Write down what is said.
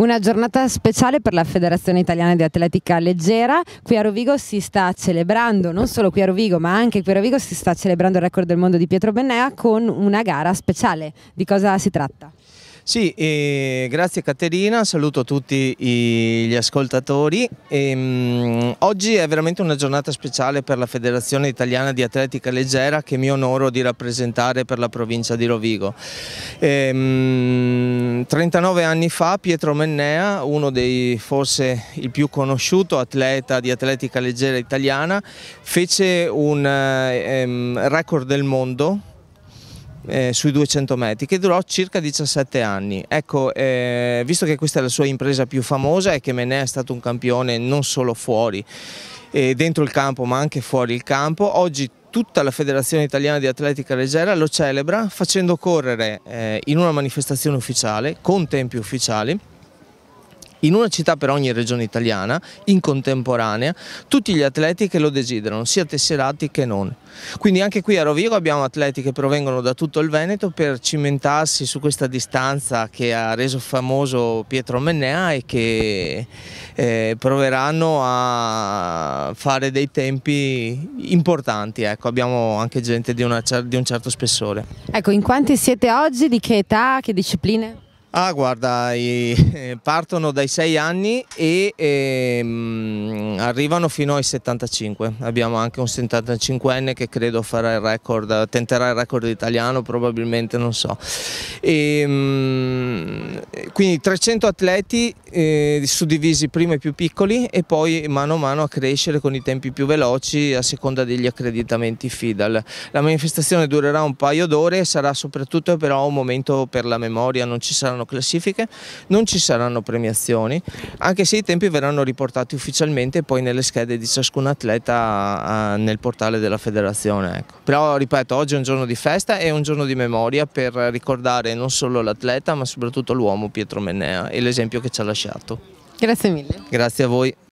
Una giornata speciale per la Federazione Italiana di Atletica Leggera. Qui a Rovigo si sta celebrando, non solo qui a Rovigo, ma anche qui a Rovigo si sta celebrando il record del mondo di Pietro Bennea con una gara speciale. Di cosa si tratta? Sì, eh, grazie Caterina, saluto tutti i, gli ascoltatori. E, ehm, mh, oggi è veramente una giornata speciale per la Federazione Italiana di Atletica Leggera che mi onoro di rappresentare per la provincia di Rovigo. E, mh, 39 anni fa Pietro Mennea, uno dei forse il più conosciuto atleta di atletica leggera italiana, fece un um, record del mondo eh, sui 200 metri che durò circa 17 anni. Ecco, eh, visto che questa è la sua impresa più famosa e che Menè è stato un campione non solo fuori, eh, dentro il campo ma anche fuori il campo, oggi tutta la Federazione Italiana di Atletica Leggera lo celebra facendo correre eh, in una manifestazione ufficiale, con tempi ufficiali, in una città per ogni regione italiana, in contemporanea, tutti gli atleti che lo desiderano, sia tesserati che non. Quindi anche qui a Rovigo abbiamo atleti che provengono da tutto il Veneto per cimentarsi su questa distanza che ha reso famoso Pietro Mennea e che eh, proveranno a fare dei tempi importanti. Ecco, abbiamo anche gente di, una, di un certo spessore. Ecco, in quanti siete oggi? Di che età? Che discipline? Ah guarda, eh, partono dai 6 anni e ehm, arrivano fino ai 75, abbiamo anche un 75enne che credo farà il record, tenterà il record italiano probabilmente, non so. E, ehm, quindi 300 atleti eh, suddivisi prima i più piccoli e poi mano a mano a crescere con i tempi più veloci a seconda degli accreditamenti FIDAL. La manifestazione durerà un paio d'ore e sarà soprattutto però un momento per la memoria, non ci saranno classifiche, non ci saranno premiazioni, anche se i tempi verranno riportati ufficialmente poi nelle schede di ciascun atleta nel portale della federazione. Ecco. Però ripeto, oggi è un giorno di festa e un giorno di memoria per ricordare non solo l'atleta ma soprattutto l'uomo Pietro Mennea e l'esempio che ci ha lasciato lasciato. Grazie mille. Grazie a voi.